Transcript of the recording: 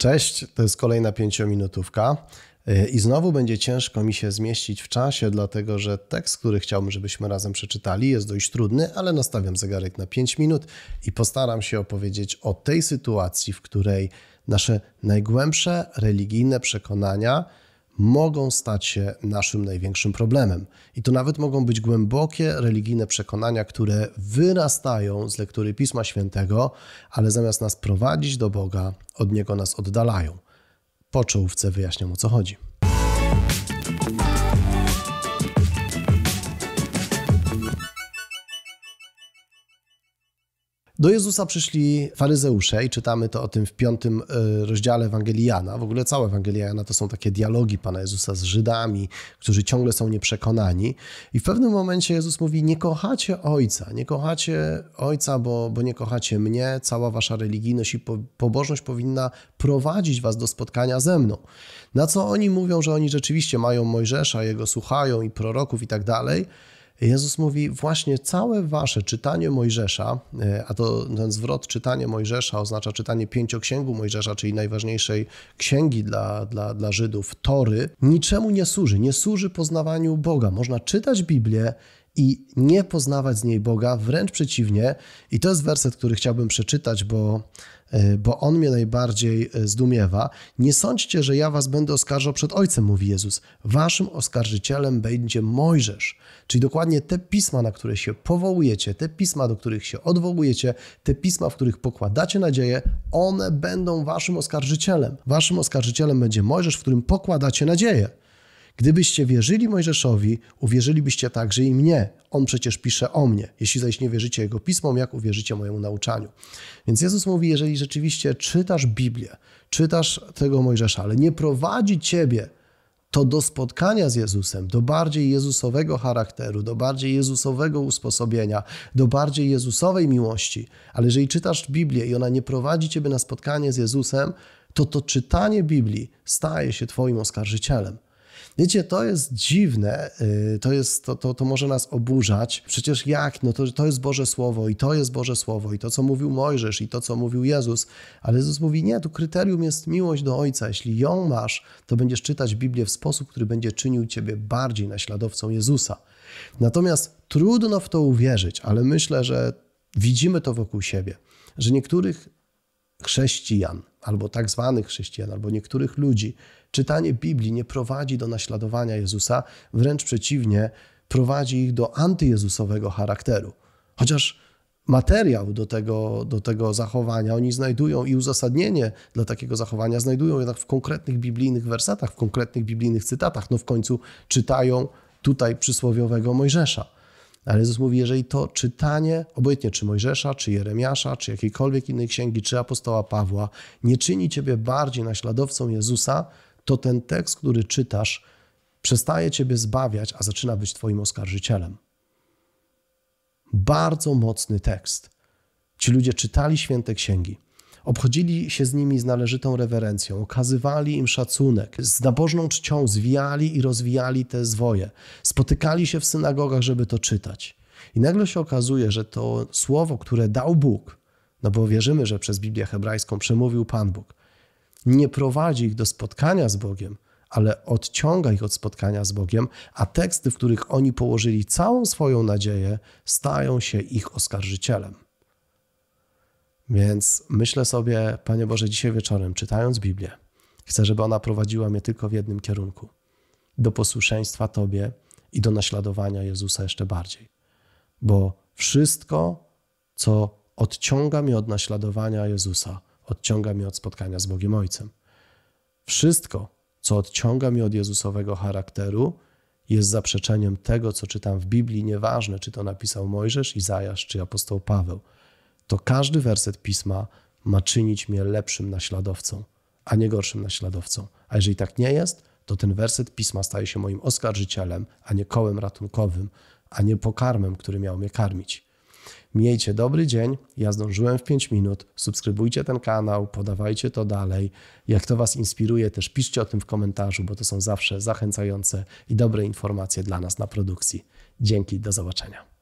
Cześć, to jest kolejna pięciominutówka. Y, I znowu będzie ciężko mi się zmieścić w czasie, dlatego że tekst, który chciałbym, żebyśmy razem przeczytali, jest dość trudny, ale nastawiam zegarek na 5 minut i postaram się opowiedzieć o tej sytuacji, w której nasze najgłębsze religijne przekonania mogą stać się naszym największym problemem. I to nawet mogą być głębokie religijne przekonania, które wyrastają z lektury Pisma Świętego, ale zamiast nas prowadzić do Boga, od Niego nas oddalają. Po czołówce wyjaśniam o co chodzi. Do Jezusa przyszli faryzeusze i czytamy to o tym w piątym e, rozdziale Ewangelii Jana. W ogóle cała Ewangelia Jana to są takie dialogi Pana Jezusa z Żydami, którzy ciągle są nieprzekonani. I w pewnym momencie Jezus mówi, nie kochacie Ojca, nie kochacie Ojca, bo, bo nie kochacie mnie. Cała wasza religijność i pobożność powinna prowadzić was do spotkania ze mną. Na co oni mówią, że oni rzeczywiście mają Mojżesza, jego słuchają i proroków i tak dalej. Jezus mówi: Właśnie całe wasze czytanie Mojżesza, e, a to ten zwrot czytanie Mojżesza oznacza czytanie pięcioksięgu Mojżesza, czyli najważniejszej księgi dla, dla, dla Żydów, Tory, niczemu nie służy. Nie służy poznawaniu Boga. Można czytać Biblię i nie poznawać z niej Boga, wręcz przeciwnie. I to jest werset, który chciałbym przeczytać, bo, e, bo on mnie najbardziej e, zdumiewa. Nie sądźcie, że ja was będę oskarżał przed Ojcem, mówi Jezus. Waszym oskarżycielem będzie Mojżesz. Czyli dokładnie te pisma, na które się powołujecie, te pisma, do których się odwołujecie, te pisma, w których pokładacie nadzieję, one będą waszym oskarżycielem. Waszym oskarżycielem będzie Mojżesz, w którym pokładacie nadzieję. Gdybyście wierzyli Mojżeszowi, uwierzylibyście także i mnie. On przecież pisze o mnie. Jeśli zaś nie wierzycie jego pismom, jak uwierzycie mojemu nauczaniu? Więc Jezus mówi, jeżeli rzeczywiście czytasz Biblię, czytasz tego Mojżesza, ale nie prowadzi ciebie to do spotkania z Jezusem, do bardziej Jezusowego charakteru, do bardziej Jezusowego usposobienia, do bardziej Jezusowej miłości. Ale jeżeli czytasz Biblię i ona nie prowadzi ciebie na spotkanie z Jezusem, to to czytanie Biblii staje się twoim oskarżycielem. Wiecie, to jest dziwne, y, to, jest, to, to, to może nas oburzać. Przecież jak? No to, to jest Boże Słowo i to jest Boże Słowo i to, co mówił Mojżesz i to, co mówił Jezus. Ale Jezus mówi, nie, tu kryterium jest miłość do Ojca. Jeśli ją masz, to będziesz czytać Biblię w sposób, który będzie czynił ciebie bardziej naśladowcą Jezusa. Natomiast trudno w to uwierzyć, ale myślę, że widzimy to wokół siebie, że niektórych chrześcijan, albo tak zwanych chrześcijan, albo niektórych ludzi, czytanie Biblii nie prowadzi do naśladowania Jezusa, wręcz przeciwnie, prowadzi ich do antyjezusowego charakteru. Chociaż materiał do tego, do tego zachowania oni znajdują i uzasadnienie dla takiego zachowania znajdują jednak w konkretnych biblijnych wersetach, w konkretnych biblijnych cytatach. No w końcu czytają tutaj przysłowiowego Mojżesza. Ale Jezus mówi, jeżeli to czytanie, obojętnie czy Mojżesza, czy Jeremiasza, czy jakiejkolwiek innej księgi, czy apostoła Pawła, nie czyni ciebie bardziej naśladowcą Jezusa, to ten tekst, który czytasz, przestaje ciebie zbawiać, a zaczyna być twoim oskarżycielem. Bardzo mocny tekst. Ci ludzie czytali święte księgi, Obchodzili się z nimi z należytą rewerencją, okazywali im szacunek, z nabożną czcią zwijali i rozwijali te zwoje. Spotykali się w synagogach, żeby to czytać. I nagle się okazuje, że to słowo, które dał Bóg, no bo wierzymy, że przez Biblię hebrajską przemówił Pan Bóg, nie prowadzi ich do spotkania z Bogiem, ale odciąga ich od spotkania z Bogiem, a teksty, w których oni położyli całą swoją nadzieję, stają się ich oskarżycielem. Więc myślę sobie, Panie Boże, dzisiaj wieczorem, czytając Biblię, chcę, żeby ona prowadziła mnie tylko w jednym kierunku: do posłuszeństwa Tobie i do naśladowania Jezusa jeszcze bardziej. Bo wszystko, co odciąga mnie od naśladowania Jezusa, odciąga mnie od spotkania z Bogiem Ojcem. Wszystko, co odciąga mnie od Jezusowego charakteru, jest zaprzeczeniem tego, co czytam w Biblii, nieważne, czy to napisał Mojżesz, Izajasz, czy apostoł Paweł to każdy werset pisma ma czynić mnie lepszym naśladowcą, a nie gorszym naśladowcą. A jeżeli tak nie jest, to ten werset pisma staje się moim oskarżycielem, a nie kołem ratunkowym, a nie pokarmem, który miał mnie karmić. Miejcie dobry dzień. Ja zdążyłem w 5 minut. Subskrybujcie ten kanał, podawajcie to dalej. Jak to Was inspiruje, też piszcie o tym w komentarzu, bo to są zawsze zachęcające i dobre informacje dla nas na produkcji. Dzięki, do zobaczenia.